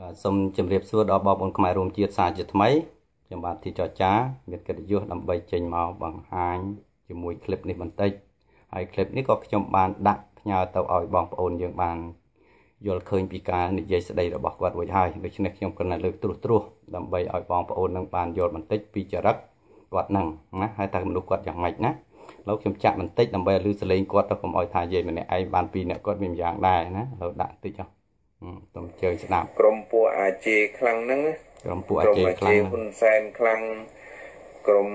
បាទសូមជម្រាបសួរដល់បងប្អូនខ្មែររួមជាតិសាជាថ្មីខ្ញុំបាទទីចរចា មានកិត្តិយសដើម្បីចេញមកបង្ហាញជាមួយคลิปនេះបន្តិចហើយคลิปនេះក៏ខ្ញុំបានដាក់ផ្ញើទៅឲ្យបងប្អូន យើងបានយល់ឃើញពីការនិយាយស្ដីរបស់គាត់រួចហើយដូច្នេះខ្ញុំគាត់លើកត្រួសត្រាសដើម្បីឲ្យបងប្អូននឹងបានយល់បន្តិចពីចរិតគាត់នឹងណាហើយតើមនុស្សគាត់យ៉ាងម៉េចណាឥឡូវខ្ញុំចាក់បន្តិចដើម្បីឲ្យឮសលេងគាត់ទៅកុំឲ្យថានិយាយម្នាក់ឯងបាន ពីរអ្នកគាត់មានយ៉ាងដែរណាឥឡូវដាក់បន្តិចចុះតំជើស្ដាប់ក្រមពួកអាជាខ្លាំងហ្នឹងក្រមពួកអាជាខ្លាំងហ៊ុនសែនខ្លាំងក្រម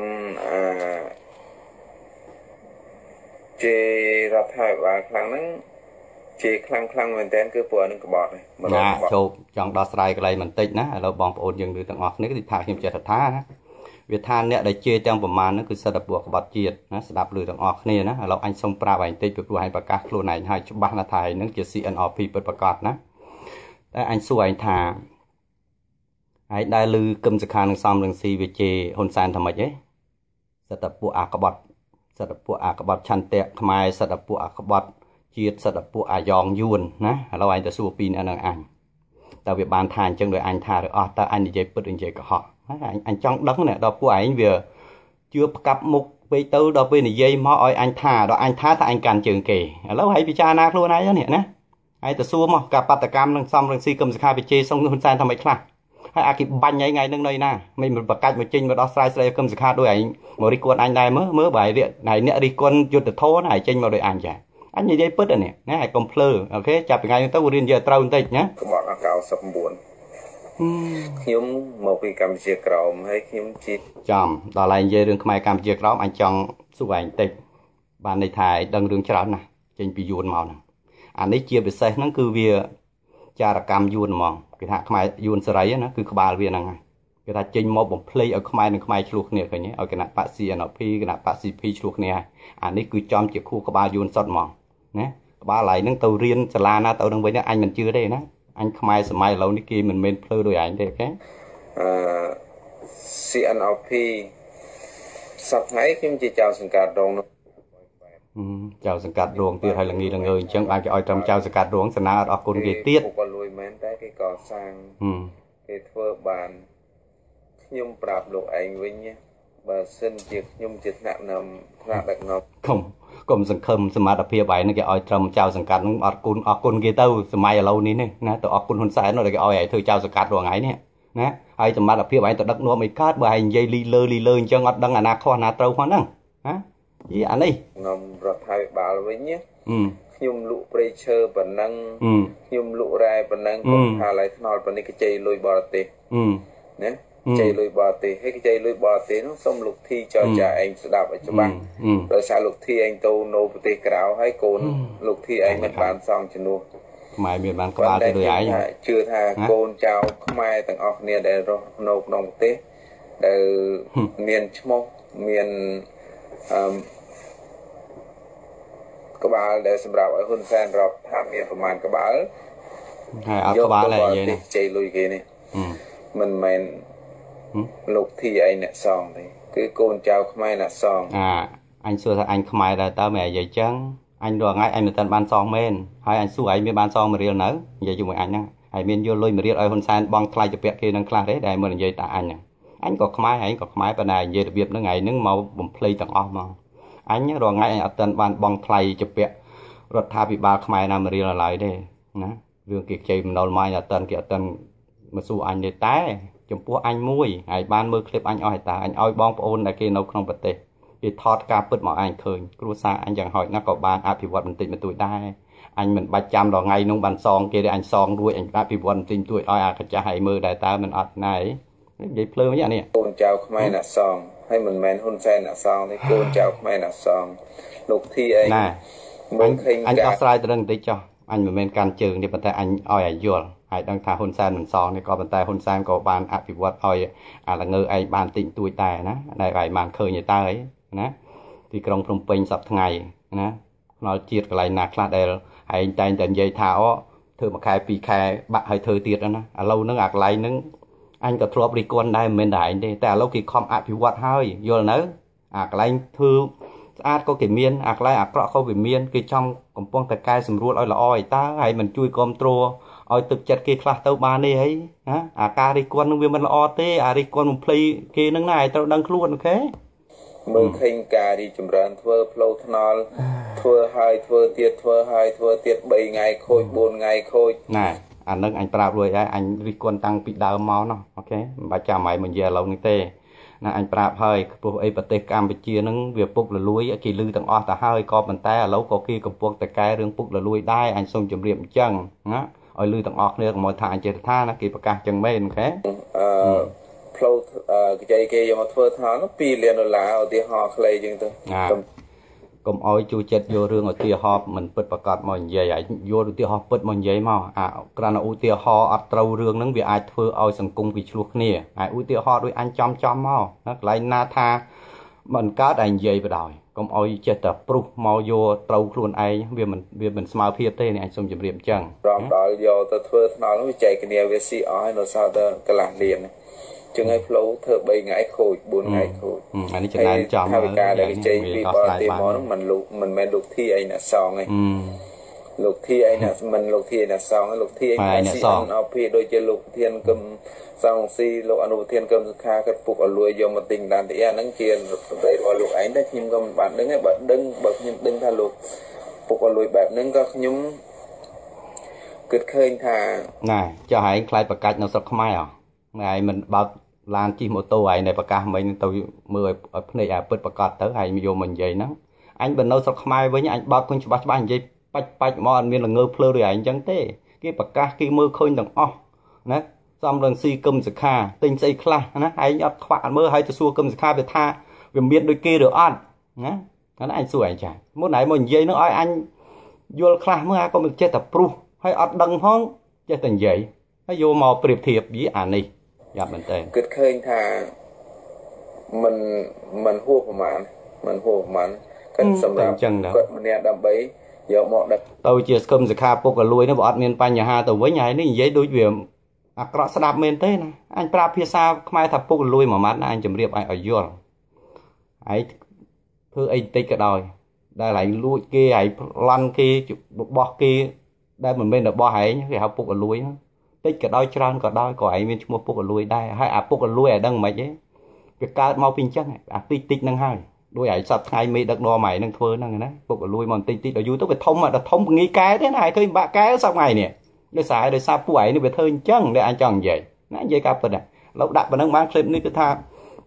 អាជារដ្ឋាភិបាលខ្លាំងហ្នឹងជាខ្លាំងខ្លាំងមែនតើគឺពួកហ្នឹងក្បត់ហ្នឹងណាចូលចង់ដោះស្រាយកន្លែងបន្តិចណាឥឡូវបងប្អូនយើងឮទាំងអស់គ្នាគឺថាខ្ញុំចេះថាណាវាថាអ្នកដែលជាទាំងប្រមាណហ្នឹងគឺសិទ្ធិពួកក្បត់ជាតិណាស្ដាប់ឮទាំងអស់គ្នាណាឥឡូវអញសុំប្រាប់ឯងបន្តិចពីព្រោះឯងប្រកាសខ្លួនឯងហើយច្បាស់ណាស់ថាឯងហ្នឹងជា CNRP ពិតប្រាកដណាតែអញសួរឯងថាឯងដែលឮគឹមសខានឹងសំរងស៊ីវិជេហ៊ុនសែនថាម៉េចឯងសិតតែពួកអាក្បត់សិតតែពួកអាក្បត់ឆន្ទៈខ្មែរសិតតែពួកអាក្បត់ជាតិសិតតែពួកអាយ៉ងយួនណាឥឡូវឯងទៅសួរពីអ្នកនឹងអញតើវាបានថាអញ្ចឹងដោយអញថាឬអស់តើអញនិយាយពិតឬនិយាយកុហកណាអញចង់ដឹងណាដល់ពួកឯងវាជឿផ្កាប់មុខពេកទៅដល់ពេលនិយាយមកឲ្យអញថាដល់អញថាតើអញកាន់ជើងគេឥឡូវហើយពិចារណាខ្លួនឯងនេះណាហើយទៅសួរមកការបដកម្មនឹងសំរងស៊ីកឹមសខាបេជេសុងហ៊ុនសែនថាម៉េចខ្លះហើយអាគិបាញ់ឯងថ្ងៃនឹងនៅណាមិនបកាច់មកចេញមកដោះស្រាយស្រីកឹមសខាដោយឯងមករិះគន់អញដែរមើលមើលបើឯងអ្នករិះគន់យុទ្ធធរណាឯងចេញមកដោយអញចាអញនិយាយពិតណាណាឲ្យកុំភ្លើអូខេចាប់ពីថ្ងៃនេះទៅរៀនយកត្រូវបន្តិចណាក្បត់99ខ្ញុំមកពីកម្ពុជាក្រោមហើយខ្ញុំជាចំដល់ឯងនិយាយរឿងខ្មែរកម្ពុជាក្រោមអញចង់សួរឯងតិចបានន័យថាឯងដឹងរឿងច្រើនណាស់ចេញពីយួនមកហ្នឹងអានេះជាពិសេសហ្នឹងគឺវា ចារកម្មយួនហ្មងគេថាខ្មែរយួនសេរីណាគឺក្បាលវាហ្នឹងហើយគេថាចេញមកបំភ្លេចឲ្យខ្មែរនិងខ្មែរឆ្លោះគ្នាឃើញទេឲ្យគណៈបក CNP គណៈបក CP ឆ្លោះគ្នាអានេះគឺចំជាខួរក្បាលយួនសុតហ្មងណាក្បាលឯងហ្នឹងទៅរៀនសាលាណាទៅនឹងវិញអញមិនជឿទេណាអញខ្មែរសម័យឥឡូវនេះគេមិនមែនភ្លឺដោយឯងទេអូខេអឺ CNP សប្តាហ៍ថ្ងៃខ្ញុំជាចៅសង្កាត់ដងនោះចៅសង្កាត់រងទៀតហើយលងីលងើអញ្ចឹងអាចគេឲ្យត្រឹមចៅសង្កាត់រងសណាអត់អរគុណគេទៀតពួកគាត់លួយមែនតែគេកសាងគេធ្វើបានខ្ញុំប្រាប់លោកឯងវិញបើសិនជាខ្ញុំជាថ្នាក់នាំថ្នាក់ដឹកនាំកុំកុំសង្ឃឹមសមត្ថភាពឯងគេឲ្យត្រឹមចៅសង្កាត់នឹងអរគុណអរគុណគេទៅសម័យឥឡូវនេះណាទៅអរគុណហ៊ុនសែននោះគេឲ្យឯងធ្វើចៅសង្កាត់រងឯងនេះណាហើយសមត្ថភាពឯងទៅដឹកនាំឲ្យកើតបើឯងនិយាយលីលើលីលើអញ្ចឹងអត់ដឹងអាណាខុសអាណាត្រូវផងហ្នឹងនិយាយអានេះខ្ញុំរដ្ឋាភិបាលវិញខ្ញុំលក់ព្រៃឈើប៉ុណ្ណឹងខ្ញុំលក់រ៉ែប៉ុណ្ណឹងក៏ថាឡើយថ្នល់ប៉ុណ្នេះគេចៃលុយបរទេសណាចៃលុយបរទេសហើយគេចៃលុយបរទេសនោះសុំលោកធីចរចាឯងស្ដាប់ឲ្យច្បាស់ដោយសារលោកធីឯងទៅនៅប្រទេសក្រៅហើយកូនលោកធីឯងមិនបានសងជំនួសខ្មែរមានបានក្បាលទៅដូចឯងជឿថាកូនចៅខ្មែរទាំងអស់គ្នាដែលរស់នៅក្នុងប្រទេសដែលមានឈ្មោះមានអឺក្បាលដែលសម្រាប់ឲ្យហ៊ុនសែនរាប់ថាមានប្រមាណក្បាលហើយអត់ក្បាលហើយនិយាយនេះចៃលុយគេនេះមិនមែនលោកធីឯងអ្នកសងទេគឺកូនចៅខ្មែរអ្នកសងអាអញសួរថាអញខ្មែរដែរតើមិននិយាយចឹងអញរងថ្ងៃអញមិនទាន់បានសងមែនហើយអញសួរឯងមានបានសងមួយរៀលនៅនិយាយជាមួយអញហ្នឹងហើយមានយកលុយមួយរៀលឲ្យហ៊ុនសែនបងថ្លៃទៅពាក់គេនឹងខ្លះទេដែលមិននិយាយតាអញហ្នឹងអញក៏ខ្មែរហើយក៏ខ្មែរប៉ុន្តែនិយាយរបៀបហ្នឹងឯងហ្នឹងមកបំភ្លៃទាំងអស់មកអញរងាយអញអត់ទាន់បានបងថ្លៃជាពាក់រដ្ឋាភិបាលខ្មែរណាមរៀលឡើយទេណារឿងគេខ្ចីមណ្ឌលម៉ាយអត់ទាន់គេអត់ទាន់មកសួរអញទេតែ ចំពោះអញមួយហើយបានមើលឃ្លីបអញអស់ហើយតាអញឲ្យបងប្អូនដែលគេនៅក្នុងប្រទេសគេថតការពិតមកអញឃើញគ្រួសារអញយ៉ាងហោចណាស់ក៏បានអភិវឌ្ឍបន្តិចបន្តួចដែរអញមិនបាច់ចាំដល់ថ្ងៃនោះបានសងគេទេអញសងរួចអញអភិវឌ្ឍបន្តិចបន្តួចឲ្យអាកាចាស់ឲ្យមើលដែរតើមិនអត់ណាយនិយាយភ្លើងយ៉ាងនេះកូនចៅខ្មែរណាសងហើយមិនមែនហ៊ុនសែនណាសងទេកូនចៅខ្មែរណាសងលោកធីអីណាមិនឃើញអញដោះស្រាយទៅនឹងបន្តិចចុះអញមិនមែនកាន់ជើងទេប៉ុន្តែអញឲ្យអាយល់ហើយដឹងថាហ៊ុនសែនមិនសងនេះក៏ប៉ុន្តែហ៊ុនសែនក៏បានអភិវឌ្ឍឲ្យអាល្ងើឯងបានតិចតួចដែរណាដែលឯងបានឃើញទេតើណាទីក្រុងភ្នំពេញសប្តាហ៍ថ្ងៃណាខ្នល់ជាតិកន្លែងណាខ្លះដែលឯងតែងតែនិយាយថាអូធ្វើមួយខែ ពីរខែបាក់ហើយធ្វើទៀតណាឥឡូវហ្នឹងអាកន្លែងហ្នឹងអញក៏ធ្លាប់រីគុណដែរមិនមែនតែឯងទេតែឥឡូវគេខំអភិវឌ្ឍហើយយល់នៅអាកន្លែងធ្វើស្អាតក៏គេមានអាកន្លែងអាក្រក់ក៏វាមានគេចង់កំពុងតែកែសម្រួលឲ្យល្អឲ្យតើហើយមិនជួយគ្រប់គ្រងឲ្យទឹកចិត្តគេខ្លះទៅបានទេហីណាអាការរីគុណនឹងវាមិនល្អទេអារីគុណបំភ្លៃគេនឹងណាឲ្យត្រូវដឹងខ្លួនអូខេមើលឃើញការរីចម្រើនធ្វើផ្លូវថ្នល់ធ្វើហើយធ្វើទៀតធ្វើហើយធ្វើទៀត3ថ្ងៃខូច4ថ្ងៃខូចណាអានឹងអញប្រាប់រួចហើយអញរិះគន់តាំងពីដើមមកណោះអូខេមិនបាច់ចាំឲ្យមកនិយាយឥឡូវនេះទេណាអញប្រាប់ហើយខ្ពស់អីប្រទេសកម្ពុជានឹងវាពុកលលួយគេលឺទាំងអស់ទៅហើយក៏ប៉ុន្តែឥឡូវក៏គេកំពុងតែកែរឿងពុកលលួយដែរអញសូមជម្រាបអញ្ចឹងណាឲ្យលឺទាំងអស់គ្នាកុំថាអញចេះថាណាគេប្រកាសចឹងមែនអូខេអឺផ្លូវគេគេយកមកធ្វើថា2លានដុល្លារឧទាហរណ៍ខ្លីចឹងទៅកុំអោយជួចិត្តយករឿងឧទាហរណ៍មិនពិតប្រកបមកនិយាយហើយយកឧទាហរណ៍ពិតមកនិយាយមកអាក្រានឧទាហរណ៍អត់ត្រូវរឿងហ្នឹងវាអាចធ្វើឲ្យសង្គមគេឆ្លោះគ្នាហើយឧទាហរណ៍ដូចអញចំចំមកណាកន្លែងណាថាមិនកើតឯងនិយាយបដ ாய் កុំអោយចេះតែព្រុសមកយកត្រូវខ្លួនឯងវាមិនវាមិនស្មើភាពទេនេះអញសូមជម្រាបអញ្ចឹងព្រមដល់យកទៅធ្វើថ្នល់នោះចែកគ្នា វាស៊ីអស់ហើយនៅសារទៅកន្លះលានចឹងហើយផ្លូវធ្វើ3ថ្ងៃខូច4ថ្ងៃខូចអានេះចំណាយចំហើយការដែលជ័យពីបរទេសមកហ្នឹងមិនលោកមិនមែនលោកធីឯណាសងឯងលោកធីឯណាមិនលោកធីឯណាសងលោកធីឯណាសងអភិដូចជាលោកធានកឹមសងស៊ីលោកអនុធានកឹមសុខាគាត់ពុកអលួយយកមកទិញដានទីហ្នឹងជាប្រទេសរបស់លោកឯងដែរខ្ញុំក៏មិនបានដឹងដែរបើដឹងបើខ្ញុំដឹងថាលោកពុកអលួយបែបហ្នឹងក៏ខ្ញុំគិតឃើញថាណាចុះឯងខ្លាចប្រកាច់នៅស្រុកខ្មែរអ្ហ៎ថ្ងៃមិនបើកឡានជិះម៉ូតូឯងដែលប្រកាសមិញទៅមើលឲ្យភ្នែកអាពិតប្រកាសទៅហើយយកមកនិយាយហ្នឹងអញបើនៅស្រុកខ្មែរវិញអញបើកឃើញច្បាស់ច្បាស់និយាយបាច់បាច់មកអត់មានល្ងើភ្លើឬឯងចឹងទេ គេប្រកាសគេមើលឃើញទាំងអស់ណាសំរងស៊ីគឹមសិក្ខាទិញស្អីខ្លះណាឯងអត់ខ្វះអត់មើលហើយទៅសួរគឹមសិក្ខាវាថាវាមានដូចគេឬអត់ណាហ្នឹងឯងសួរឯងចាមុនឯងមកនិយាយនឹងឲ្យអញយល់ខ្លះមើលអាក៏មិនចេះតែព្រុសហើយអត់ដឹងផងចេះតែនិយាយហើយយកមកប្រៀបធៀបយីអានេះយ៉ាប់មែនតើគិតឃើញថាมันมันហួសប្រមាណมันហួសប្រមាណគិតសម្រាប់គាត់ម្នាក់ដើម្បីយកមកដឹកទៅជាស្គមសិក្ខាពុកក៏លួយនោះវាអត់មានបញ្ហាទៅវិញហើយនេះនិយាយដូចវាអាក្រក់ស្ដាប់មែនទេណាអញប្រាប់ភាសា ខ្មែរថាពុកលួយមួយម៉ាត់ណាអញជម្រាបឲ្យយល់ឯងធ្វើអីបន្តិចក៏ដោយ ដែលឯងលួចគេឯងប្លន់គេរបស់គេដែលមិនមែនរបស់ឯងគេហៅពុកឲ្យលួយហ្នឹងតិចក៏ដោយច្រើនក៏ដោយក៏ឯងមានឈ្មោះពុករលួយដែរហើយអាពុករលួយឯដឹងមិនហិចទេវាកើតមកពីអញ្ចឹងអាតិចតិចហ្នឹងហើយដូចឯងសប្ដថ្ងៃមេដឹកនាំឯងនឹងធ្វើហ្នឹងណាពុករលួយមកបន្តិចតិចដល់យូរទៅវាធំដល់ធំងាយកែទេណាឯងឃើញបាក់កែសប្ដថ្ងៃនេះដោយសារដោយសារពួកឯងនេះវាធ្វើអញ្ចឹងដែលឯងចង់និយាយណានិយាយការពិតណាលោកដាក់ប៉ុណ្ណឹងបានឃ្លីបនេះគឺថា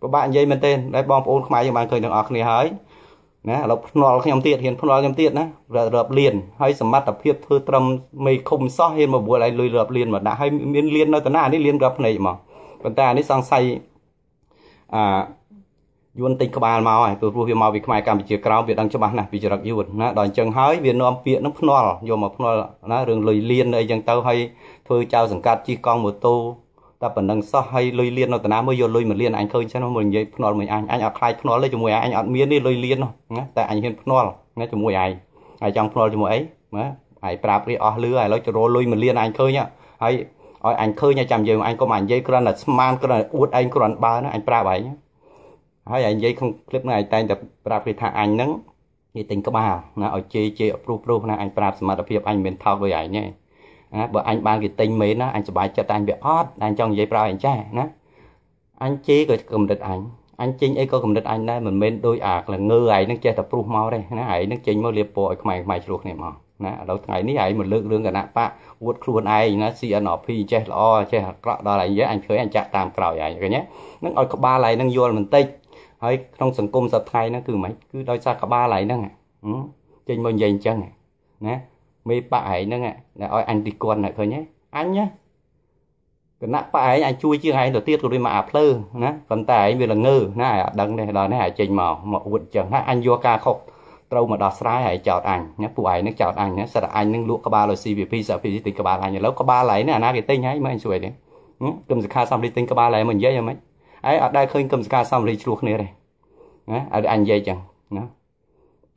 ពិបាកនិយាយមែនទេដែលបងប្អូនខ្មែរយើងបានឃើញទាំងអស់គ្នាហើយណាឥឡូវភ្នាល់ខ្ញុំទៀតហ៊ានភ្នាល់ខ្ញុំទៀតណារាប់លៀនហើយសមត្ថភាពធ្វើត្រឹមមេឃុំសោះហ៊ានមកបួលឲ្យលុយរាប់លៀនមកដាក់ហើយមានលៀននៅតាណានេះលៀនរាប់ភ្នែកហ្មងប៉ុន្តែអានេះសង្ស័យអឺយួនទិញក្បាលមកហើយព្រោះវាមកពីខ្មែរកម្ពុជាក្រោមវាដឹងច្បាស់ណាស់ពីចរិតយួនណាដល់អញ្ចឹងហើយវានាំពាក្យនឹងភ្នាល់យកមកភ្នាល់ណារឿងលុយលៀនអីចឹងទៅហើយធ្វើចៅសង្កាត់ជិះកង់ម៉ូតូតែប៉ុណ្ណឹងសោះហើយលុយលៀននៅតាណាមើលយកលុយមួយលៀនអញឃើញចឹងមកនិយាយភ្នាល់មួយអញអញអត់ខ្លាចភ្នាល់ទេជាមួយអញអត់មាននេះលុយលៀនណាតែអញហ៊ានភ្នាល់ណាជាមួយឯងហើយចង់ភ្នាល់ជាមួយអីណាហើយប្រាប់រីអស់លឺហើយឥឡូវចរលុយមួយលៀនអញឃើញហើយឲ្យអញឃើញឲ្យចាំយើងអញក៏មកនិយាយគ្រាន់តែស្មានគ្រាន់តែអួតឯងគ្រាន់បើណាអញប្រាប់ឯងហើយឯងនិយាយក្នុងคลิปហ្នឹងឯងតែងតែប្រាប់គេថាអញហ្នឹងនិយាយទិញក្បាលណាឲ្យជេរជេរអព្រុសព្រុសណាអញប្រាប់សមត្ថភាពអញមិនថោកដូចឯងទេណាបើអញបានគេទិញមែនណាអញសុបាយចិត្តអញវាអត់តែអញចង់និយាយប្រៅអញចាណាអញជេរក៏កំរិតអញអញចេញអីក៏កំណត់អញដែរមិនមែនដូចអាក្លងើឯងនឹងចេះតែព្រុសមកទេណាឯងនឹងចេញមកលៀបពណ៌ឲ្យខ្មែរខ្មែរឆ្លោះគ្នាមកណាឥឡូវថ្ងៃនេះឯងមកលើករឿងគណៈបកវួតខ្លួនឯងណា CNP ចេះល្អចេះអាក្រក់ដល់ឯងយេអញឃើញអញចាក់តាមក្រោយឯងឃើញទេនឹងឲ្យក្បាលឯងនឹងយល់បន្តិចហើយក្នុងសង្គមសប្តាហ៍ហ្នឹងគឺមិនគឺដោយសារក្បាលឯងហ្នឹងចេញមកនិយាយអញ្ចឹងណាមេប៉ាឯងហ្នឹងឲ្យអញទីគាត់ណាឃើញទេអញណាគណៈប៉ាឯងអញជួយជាងឯងទៅទៀតក៏ដូចមកអាភ្លើណាប៉ុន្តែឯងវាល្ងើណាអត់ដឹងទេដល់នេះឯងចេញមកមកអួតចឹងហើយអញយកការខុសត្រូវមកដោះស្រាយហើយចោតអញណាពួកឯងនឹងចោតអញណាសិតអញនឹងលក់ក្បាលឲ្យ CVP សាភីទិញក្បាលអញឥឡូវក្បាលឯងណាអាណាគេទិញហើយមើលអញជួយទេគឹមសិក្ខាសំលីទិញក្បាលឯងមកនិយាយហ្មងឯងអត់ដែលឃើញគឹមសិក្ខាសំលីឆ្លោះគ្នាទេណាឲ្យអញនិយាយចឹងណា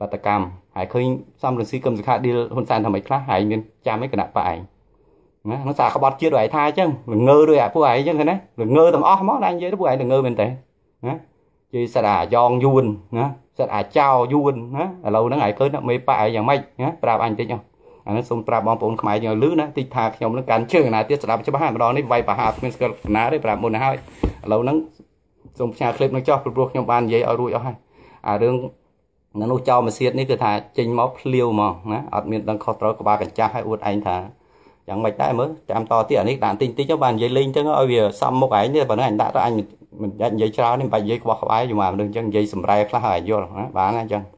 បាតកម្មហើយឃើញសំរងស៊ីកឹមសុខាឌីលហ៊ុនសែនធ្វើម៉េចខ្លះហើយមានចាំឯគណៈបកឯងណានោះសារក្បត់ជាតិដូចឯថាអញ្ចឹងល្ងើដូចឯពួកឯងអញ្ចឹងឃើញណាល្ងើទាំងអស់ហ្មងតែនិយាយទៅពួកឯងល្ងើមែនទេណានិយាយសិតអាយ៉ងយួនណាសិតអាចោយួនណាឥឡូវហ្នឹងឯងឃើញមេប៉ាឯងយ៉ាងម៉េចណាប្រាប់អញតិចអស់អានេះសូមប្រាប់បងប្អូនខ្មែរយើងឲ្យលឺណាតិចថាខ្ញុំនឹងកាន់ជើងណាទៀតស្ដាប់ច្បាស់ហើយម្ដងនេះវាយប្រហារគ្មានស្គាល់ណាទេប្រាប់មុនហើយឥឡូវហ្នឹងសូមផ្ញើឃ្លីបនឹងចោះព្រោះខ្ញុំបាននិយាយឲ្យរួចអស់ហើយអារឿងមនុស្សចោលមួយសៀតនេះគឺថាចេញមកភ្លាវហ្មងណាអត់មានដឹងខុសត្រូវក្បាលកញ្ចាស់ឲ្យអួតឯងថាយ៉ាងម៉េចដែរមើលតាមតទៀតអានេះដាក់តិចតិចទៅបាននិយាយលេងទៅឲ្យវាសំមុខឯងនេះបើនឹងអញដាក់ទៅអញមិនដាច់និយាយច្រើននេះមិនបាច់និយាយក្បោះក្បាយជាមួយមនុស្សអញ្ចឹងនិយាយសម្រែខ្លះឲ្យយល់ណាបានអញ្ចឹង